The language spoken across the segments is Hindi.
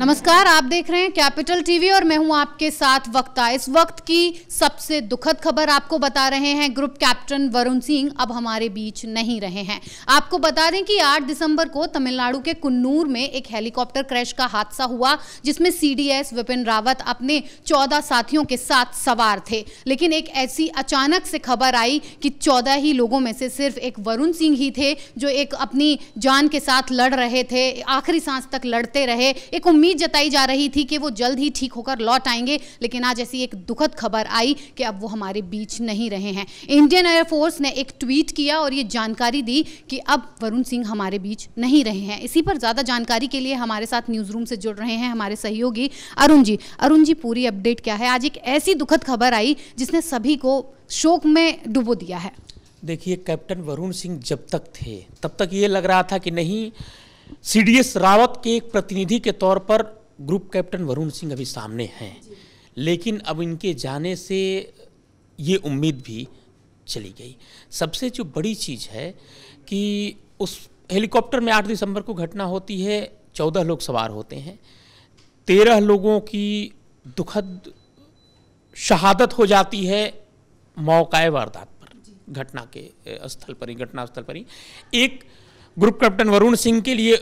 नमस्कार आप देख रहे हैं कैपिटल टीवी और मैं हूं आपके साथ वक्ता इस वक्त की सबसे दुखद खबर आपको बता रहे हैं ग्रुप कैप्टन वरुण सिंह अब हमारे बीच नहीं रहे हैं आपको बता दें कि 8 दिसंबर को तमिलनाडु के कुन्नूर में एक हेलीकॉप्टर क्रैश का हादसा हुआ जिसमें सीडीएस विपिन रावत अपने चौदह साथियों के साथ सवार थे लेकिन एक ऐसी अचानक से खबर आई कि चौदह ही लोगों में से सिर्फ एक वरुण सिंह ही थे जो एक अपनी जान के साथ लड़ रहे थे आखिरी सांस तक लड़ते रहे एक उम्मीद उम्मीद जताई जा रही थी कि वो जल्द ही ठीक होकर लौट आएंगे लेकिन आज ऐसी एक दुखद खबर आई कि अब वो हमारे बीच नहीं रहे हैं इंडियन एयरफोर्स ने एक ट्वीट किया और ये जानकारी दी कि अब वरुण सिंह हमारे बीच नहीं रहे हैं इसी पर ज़्यादा जानकारी के लिए हमारे साथ न्यूज़ रूम से जुड़ रहे हैं हमारे सहयोगी अरुण जी अरुण जी पूरी अपडेट क्या है आज एक ऐसी दुखद खबर आई जिसने सभी को शोक में डुबो दिया है देखिए कैप्टन वरुण सिंह जब तक थे तब तक ये लग रहा था कि नहीं सीडीएस रावत के एक प्रतिनिधि के तौर पर ग्रुप कैप्टन वरुण सिंह अभी सामने हैं लेकिन अब इनके जाने से ये उम्मीद भी चली गई सबसे जो बड़ी चीज़ है कि उस हेलीकॉप्टर में आठ दिसंबर को घटना होती है चौदह लोग सवार होते हैं तेरह लोगों की दुखद शहादत हो जाती है मौका वारदात पर घटना के स्थल पर ही घटनास्थल पर ही एक ग्रुप कैप्टन वरुण सिंह के लिए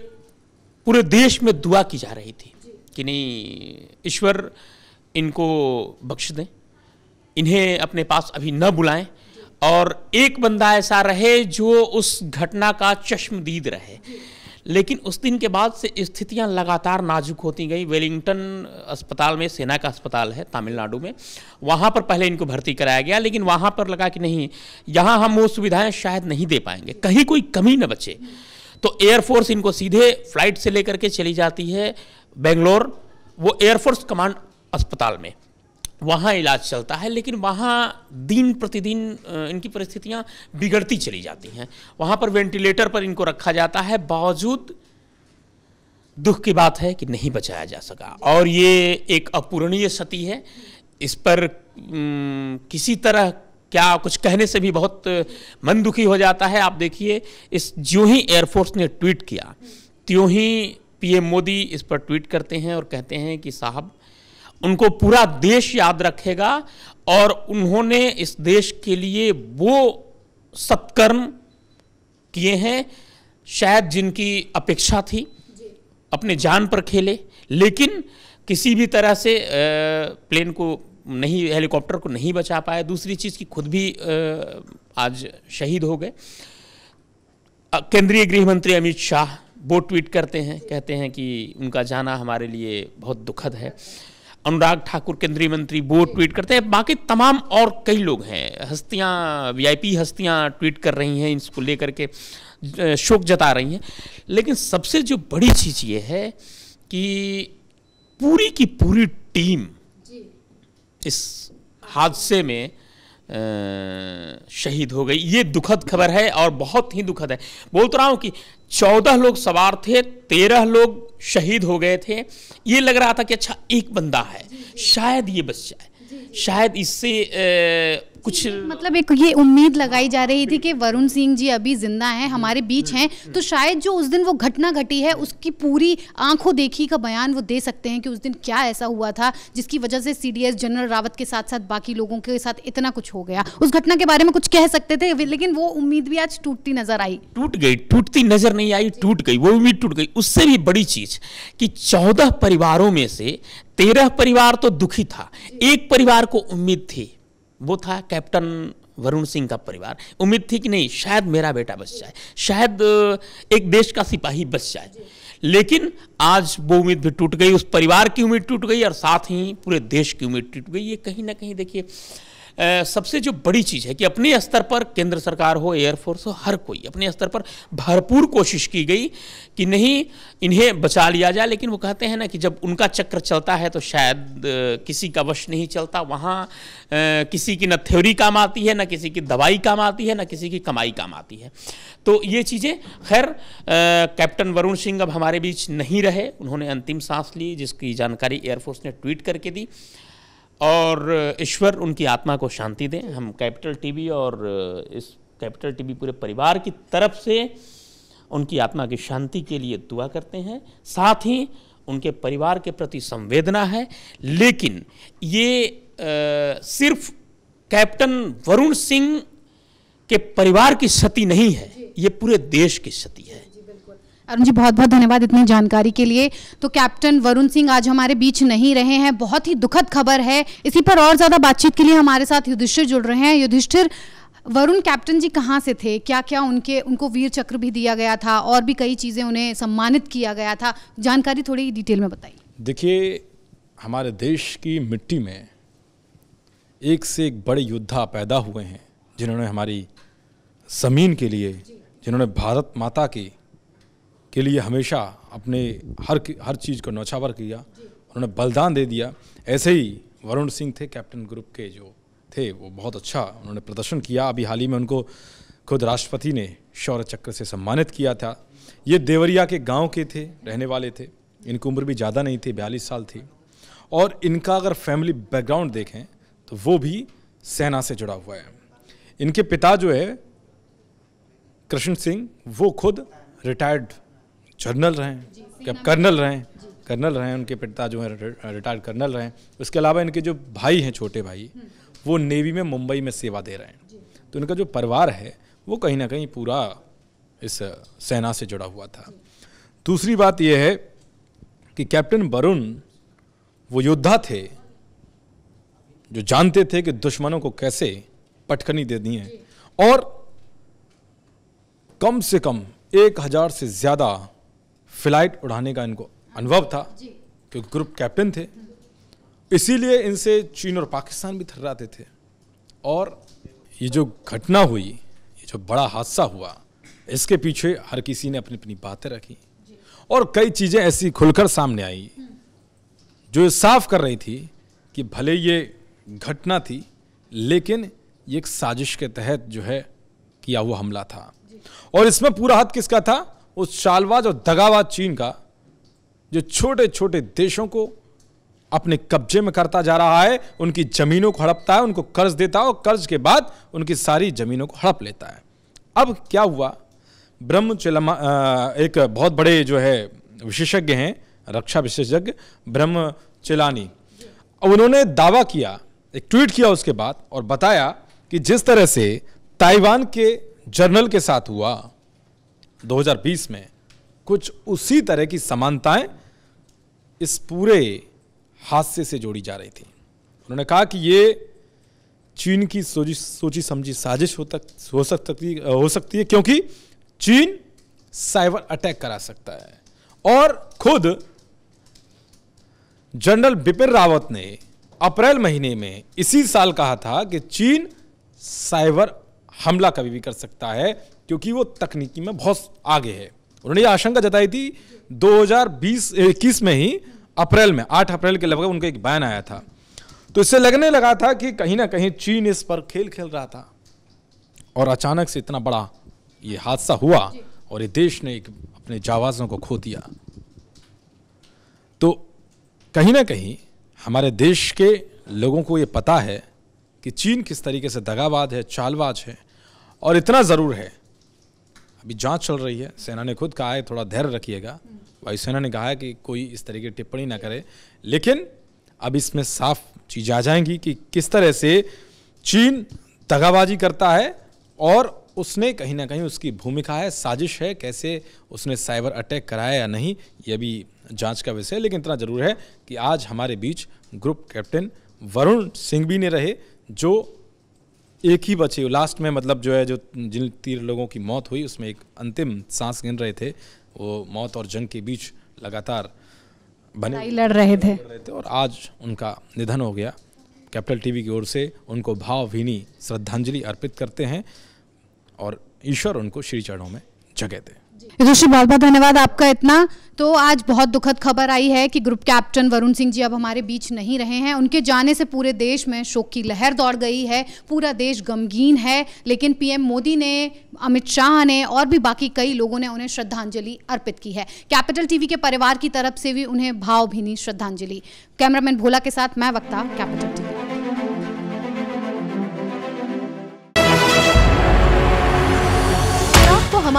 पूरे देश में दुआ की जा रही थी कि नहीं ईश्वर इनको बख्श दें इन्हें अपने पास अभी न बुलाएं और एक बंदा ऐसा रहे जो उस घटना का चश्मदीद रहे लेकिन उस दिन के बाद से स्थितियां लगातार नाजुक होती गई वेलिंगटन अस्पताल में सेना का अस्पताल है तमिलनाडु में वहाँ पर पहले इनको भर्ती कराया गया लेकिन वहाँ पर लगा कि नहीं यहाँ हम वो सुविधाएँ शायद नहीं दे पाएंगे कहीं कोई कमी न बचे तो एयरफोर्स इनको सीधे फ्लाइट से लेकर के चली जाती है बेंगलोर वो एयरफोर्स कमांड अस्पताल में वहाँ इलाज चलता है लेकिन वहाँ दिन प्रतिदिन इनकी परिस्थितियाँ बिगड़ती चली जाती हैं वहाँ पर वेंटिलेटर पर इनको रखा जाता है बावजूद दुख की बात है कि नहीं बचाया जा सका और ये एक अपूरणीय क्षति है इस पर किसी तरह क्या कुछ कहने से भी बहुत मन दुखी हो जाता है आप देखिए इस जो ही एयरफोर्स ने ट्वीट किया त्यों ही पीएम मोदी इस पर ट्वीट करते हैं और कहते हैं कि साहब उनको पूरा देश याद रखेगा और उन्होंने इस देश के लिए वो सत्कर्म किए हैं शायद जिनकी अपेक्षा थी अपने जान पर खेले लेकिन किसी भी तरह से प्लेन को नहीं हेलीकॉप्टर को नहीं बचा पाए दूसरी चीज़ की खुद भी आज शहीद हो गए केंद्रीय गृह मंत्री अमित शाह वो ट्वीट करते हैं कहते हैं कि उनका जाना हमारे लिए बहुत दुखद है अनुराग ठाकुर केंद्रीय मंत्री वो ट्वीट करते हैं बाकी तमाम और कई लोग हैं हस्तियाँ वीआईपी हस्तियाँ ट्वीट कर रही हैं इसको लेकर के शोक जता रही हैं लेकिन सबसे जो बड़ी चीज़ ये है कि पूरी की पूरी टीम इस हादसे में शहीद हो गई ये दुखद खबर है और बहुत ही दुखद है बोल तो रहा हूँ कि चौदह लोग सवार थे तेरह लोग शहीद हो गए थे ये लग रहा था कि अच्छा एक बंदा है शायद ये बच जाए शायद इससे कुछ मतलब एक ये उम्मीद लगाई जा रही थी कि वरुण सिंह जी अभी जिंदा हैं हमारे बीच हैं तो शायद जो उस दिन वो घटना घटी है उसकी पूरी आंखों देखी का बयान वो दे सकते हैं कि उस दिन क्या ऐसा हुआ था जिसकी वजह से सीडीएस जनरल रावत के साथ साथ बाकी लोगों के साथ इतना कुछ हो गया उस घटना के बारे में कुछ कह सकते थे लेकिन वो उम्मीद भी आज टूटती नजर आई टूट गई टूटती नजर नहीं आई टूट गई वो उम्मीद टूट गई उससे भी बड़ी चीज की चौदह परिवारों में से तेरह परिवार तो दुखी था एक परिवार को उम्मीद थी वो था कैप्टन वरुण सिंह का परिवार उम्मीद थी कि नहीं शायद मेरा बेटा बच जाए शायद एक देश का सिपाही बच जाए लेकिन आज वो उम्मीद भी टूट गई उस परिवार की उम्मीद टूट गई और साथ ही पूरे देश की उम्मीद टूट गई ये कहीं ना कहीं देखिए सबसे जो बड़ी चीज़ है कि अपने स्तर पर केंद्र सरकार हो एयरफोर्स हो हर कोई अपने स्तर पर भरपूर कोशिश की गई कि नहीं इन्हें बचा लिया जाए लेकिन वो कहते हैं ना कि जब उनका चक्र चलता है तो शायद किसी का वश नहीं चलता वहाँ किसी की न थ्योरी काम आती है न किसी की दवाई काम आती है न किसी की कमाई काम आती है तो ये चीज़ें खैर कैप्टन वरुण सिंह अब हमारे बीच नहीं रहे उन्होंने अंतिम सांस ली जिसकी जानकारी एयरफोर्स ने ट्वीट करके दी और ईश्वर उनकी आत्मा को शांति दें हम कैपिटल टीवी और इस कैपिटल टीवी पूरे परिवार की तरफ से उनकी आत्मा की शांति के लिए दुआ करते हैं साथ ही उनके परिवार के प्रति संवेदना है लेकिन ये आ, सिर्फ कैप्टन वरुण सिंह के परिवार की क्षति नहीं है ये पूरे देश की क्षति है अरुण जी बहुत बहुत धन्यवाद इतनी जानकारी के लिए तो कैप्टन वरुण सिंह आज हमारे बीच नहीं रहे हैं बहुत ही दुखद खबर है इसी पर और ज़्यादा बातचीत के लिए हमारे साथ युधिष्ठिर जुड़ रहे हैं युधिष्ठिर वरुण कैप्टन जी कहाँ से थे क्या क्या उनके उनको वीर चक्र भी दिया गया था और भी कई चीज़ें उन्हें सम्मानित किया गया था जानकारी थोड़ी डिटेल में बताइए देखिए हमारे देश की मिट्टी में एक से एक बड़े योद्धा पैदा हुए हैं जिन्होंने हमारी ज़मीन के लिए जिन्होंने भारत माता की के लिए हमेशा अपने हर हर चीज़ को नौछावर किया उन्होंने बलिदान दे दिया ऐसे ही वरुण सिंह थे कैप्टन ग्रुप के जो थे वो बहुत अच्छा उन्होंने प्रदर्शन किया अभी हाल ही में उनको खुद राष्ट्रपति ने शौर्य चक्र से सम्मानित किया था ये देवरिया के गांव के थे रहने वाले थे इनकी उम्र भी ज़्यादा नहीं थी बयालीस साल थी और इनका अगर फैमिली बैकग्राउंड देखें तो वो भी सेना से जुड़ा हुआ है इनके पिता जो है कृष्ण सिंह वो खुद रिटायर्ड जर्नल रहे हैं कर्नल रहे हैं कर्नल रहे हैं उनके पिता जो हैं रिटायर्ड कर्नल रहे हैं उसके अलावा इनके जो भाई हैं छोटे भाई हम्म। वो नेवी में मुंबई में सेवा दे रहे हैं तो इनका जो परिवार है वो कहीं ना कहीं पूरा इस सेना से जुड़ा हुआ था दूसरी बात यह है कि कैप्टन वरुण वो योद्धा थे जो जानते थे कि दुश्मनों को कैसे पटखनी देनी है और कम से कम एक हज़ार से ज़्यादा फ्लाइट उड़ाने का इनको अनुभव था क्योंकि ग्रुप कैप्टन थे इसीलिए इनसे चीन और पाकिस्तान भी थर्राते थे और ये जो घटना हुई ये जो बड़ा हादसा हुआ इसके पीछे हर किसी ने अपनी अपनी बातें रखी और कई चीज़ें ऐसी खुलकर सामने आई हम्म। जो साफ कर रही थी कि भले ये घटना थी लेकिन ये एक साजिश के तहत जो है किया हुआ हमला था और इसमें पूरा हाथ किसका था उस शालवाज और दगाबाज चीन का जो छोटे छोटे देशों को अपने कब्जे में करता जा रहा है उनकी ज़मीनों को हड़पता है उनको कर्ज देता है और कर्ज के बाद उनकी सारी ज़मीनों को हड़प लेता है अब क्या हुआ ब्रह्मचलमा एक बहुत बड़े जो है विशेषज्ञ हैं रक्षा विशेषज्ञ ब्रह्म चिलानी उन्होंने दावा किया एक ट्वीट किया उसके बाद और बताया कि जिस तरह से ताइवान के जर्नल के साथ हुआ 2020 में कुछ उसी तरह की समानताएं इस पूरे हादसे से जोड़ी जा रही थी उन्होंने कहा कि ये चीन की सोची सोची समझी साजिश हो तक हो सकती हो सकती है क्योंकि चीन साइबर अटैक करा सकता है और खुद जनरल बिपिन रावत ने अप्रैल महीने में इसी साल कहा था कि चीन साइबर हमला कभी भी कर सकता है क्योंकि वो तकनीकी में बहुत आगे है उन्होंने ये आशंका जताई थी 2020 इक्कीस में ही अप्रैल में 8 अप्रैल के लगभग उनका एक बयान आया था तो इससे लगने लगा था कि कहीं ना कहीं चीन इस पर खेल खेल रहा था और अचानक से इतना बड़ा ये हादसा हुआ और ये देश ने एक अपने जावाज़ों को खो दिया तो कहीं ना कहीं हमारे देश के लोगों को ये पता है कि चीन किस तरीके से दगाबाज है चालबाज है और इतना ज़रूर है अभी जांच चल रही है सेना ने खुद कहा है थोड़ा धैर्य रखिएगा वायुसेना ने कहा है कि कोई इस तरह की टिप्पणी ना करे लेकिन अब इसमें साफ चीज़ें आ जाएंगी कि किस तरह से चीन दगाबाजी करता है और उसने कहीं ना कहीं उसकी भूमिका है साजिश है कैसे उसने साइबर अटैक कराया या नहीं ये भी जांच का विषय है लेकिन इतना ज़रूर है कि आज हमारे बीच ग्रुप कैप्टन वरुण सिंह भी ने रहे जो एक ही बचे लास्ट में मतलब जो है जो जिन तीन लोगों की मौत हुई उसमें एक अंतिम सांस गिन रहे थे वो मौत और जंग के बीच लगातार बने लड़ रहे थे और आज उनका निधन हो गया कैपिटल टीवी की ओर से उनको भावभीनी श्रद्धांजलि अर्पित करते हैं और ईश्वर उनको श्री चरणों में जगह दें ऋषि बहुत बहुत धन्यवाद आपका इतना तो आज बहुत दुखद खबर आई है कि ग्रुप कैप्टन वरुण सिंह जी अब हमारे बीच नहीं रहे हैं उनके जाने से पूरे देश में शोक की लहर दौड़ गई है पूरा देश गमगीन है लेकिन पीएम मोदी ने अमित शाह ने और भी बाकी कई लोगों ने उन्हें श्रद्धांजलि अर्पित की है कैपिटल टीवी के परिवार की तरफ से भी उन्हें भावभीनी श्रद्धांजलि कैमरामैन भोला के साथ मैं वक्ता कैपिटल टीवी